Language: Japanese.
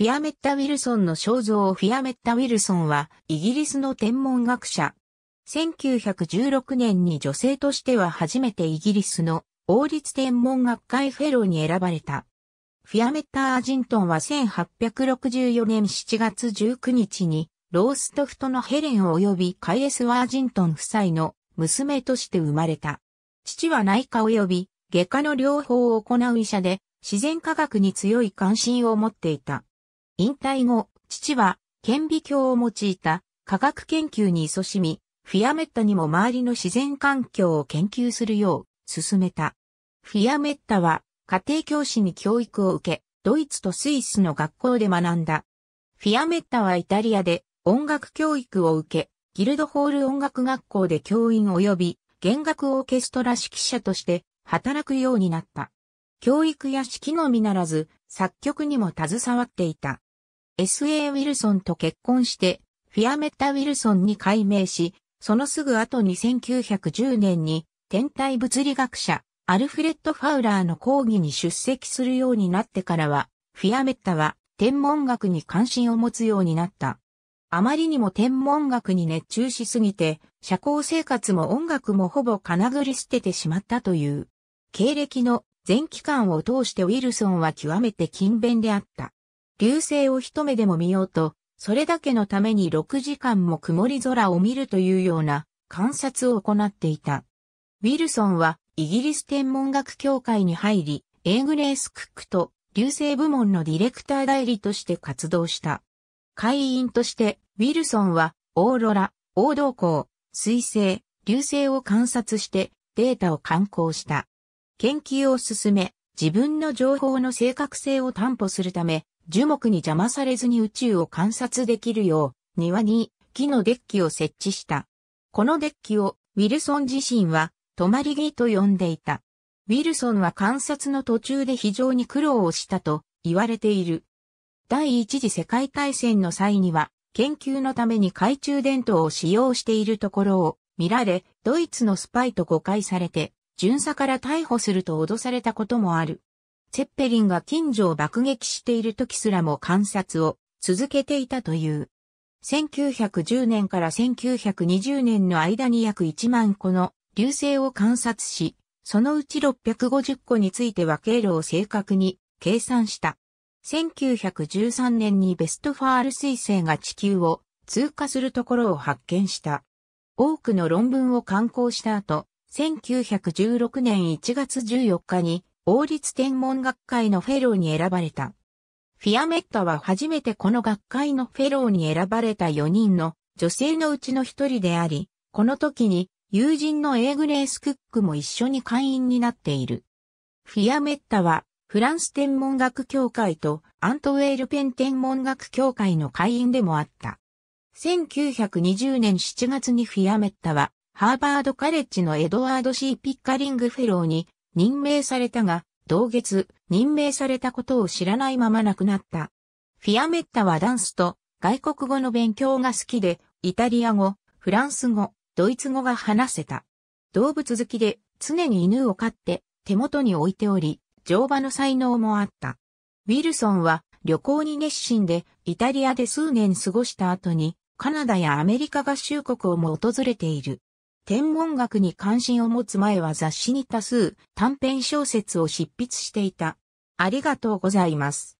フィアメッタ・ウィルソンの肖像フィアメッタ・ウィルソンは、イギリスの天文学者。1916年に女性としては初めてイギリスの王立天文学会フェローに選ばれた。フィアメッタ・アージントンは1864年7月19日に、ローストフトのヘレン及びカイエス・ワージントン夫妻の娘として生まれた。父は内科及び外科の両方を行う医者で、自然科学に強い関心を持っていた。引退後、父は顕微鏡を用いた科学研究に勤しみ、フィアメッタにも周りの自然環境を研究するよう進めた。フィアメッタは家庭教師に教育を受け、ドイツとスイスの学校で学んだ。フィアメッタはイタリアで音楽教育を受け、ギルドホール音楽学校で教員及び弦楽オーケストラ指揮者として働くようになった。教育や指揮のみならず作曲にも携わっていた。S.A. ウィルソンと結婚して、フィアメッタ・ウィルソンに改名し、そのすぐ後に1910年に天体物理学者アルフレッド・ファウラーの講義に出席するようになってからは、フィアメッタは天文学に関心を持つようになった。あまりにも天文学に熱中しすぎて、社交生活も音楽もほぼ金繰り捨ててしまったという。経歴の全期間を通してウィルソンは極めて勤勉であった。流星を一目でも見ようと、それだけのために6時間も曇り空を見るというような観察を行っていた。ウィルソンはイギリス天文学協会に入り、エーグレース・クックと流星部門のディレクター代理として活動した。会員として、ウィルソンはオーロラ、黄道光、水星、流星を観察してデータを観光した。研究を進め、自分の情報の正確性を担保するため、樹木に邪魔されずに宇宙を観察できるよう、庭に木のデッキを設置した。このデッキをウィルソン自身は泊まり木と呼んでいた。ウィルソンは観察の途中で非常に苦労をしたと言われている。第一次世界大戦の際には研究のために懐中電灯を使用しているところを見られ、ドイツのスパイと誤解されて、巡査から逮捕すると脅されたこともある。セッペリンが近所を爆撃している時すらも観察を続けていたという。1910年から1920年の間に約1万個の流星を観察し、そのうち650個については経路を正確に計算した。1913年にベストファール彗星が地球を通過するところを発見した。多くの論文を刊行した後、1916年1月14日に王立天文学会のフェローに選ばれた。フィアメッタは初めてこの学会のフェローに選ばれた4人の女性のうちの一人であり、この時に友人のエーグレース・クックも一緒に会員になっている。フィアメッタはフランス天文学協会とアントウェールペン天文学協会の会員でもあった。1920年7月にフィアメッタはハーバードカレッジのエドワード・シーピッカリングフェローに任命されたが、同月、任命されたことを知らないまま亡くなった。フィアメッタはダンスと外国語の勉強が好きで、イタリア語、フランス語、ドイツ語が話せた。動物好きで常に犬を飼って手元に置いており、乗馬の才能もあった。ウィルソンは旅行に熱心でイタリアで数年過ごした後にカナダやアメリカ合衆国をも訪れている。天文学に関心を持つ前は雑誌に多数短編小説を執筆していた。ありがとうございます。